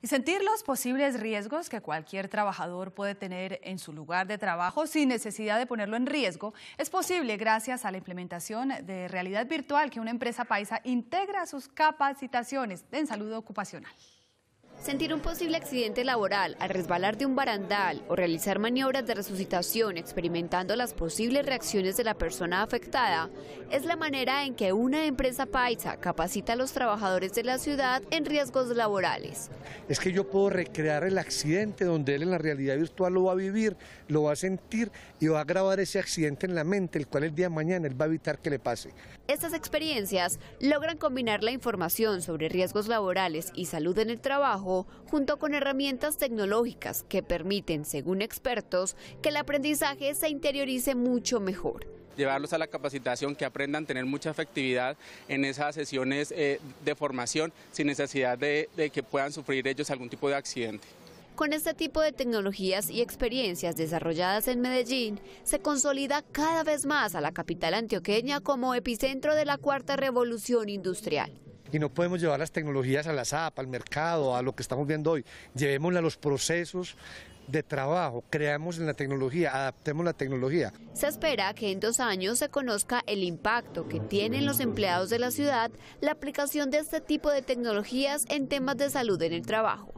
y sentir los posibles riesgos que cualquier trabajador puede tener en su lugar de trabajo sin necesidad de ponerlo en riesgo es posible gracias a la implementación de realidad virtual que una empresa paisa integra a sus capacitaciones en salud ocupacional. Sentir un posible accidente laboral al resbalar de un barandal o realizar maniobras de resucitación experimentando las posibles reacciones de la persona afectada es la manera en que una empresa paisa capacita a los trabajadores de la ciudad en riesgos laborales. Es que yo puedo recrear el accidente donde él en la realidad virtual lo va a vivir, lo va a sentir y va a grabar ese accidente en la mente, el cual el día de mañana él va a evitar que le pase. Estas experiencias logran combinar la información sobre riesgos laborales y salud en el trabajo junto con herramientas tecnológicas que permiten, según expertos, que el aprendizaje se interiorice mucho mejor llevarlos a la capacitación, que aprendan a tener mucha efectividad en esas sesiones eh, de formación sin necesidad de, de que puedan sufrir ellos algún tipo de accidente. Con este tipo de tecnologías y experiencias desarrolladas en Medellín, se consolida cada vez más a la capital antioqueña como epicentro de la cuarta revolución industrial y no podemos llevar las tecnologías a la SAP, al mercado, a lo que estamos viendo hoy. Llevémosla a los procesos de trabajo, creamos en la tecnología, adaptemos la tecnología. Se espera que en dos años se conozca el impacto que tienen los empleados de la ciudad la aplicación de este tipo de tecnologías en temas de salud en el trabajo.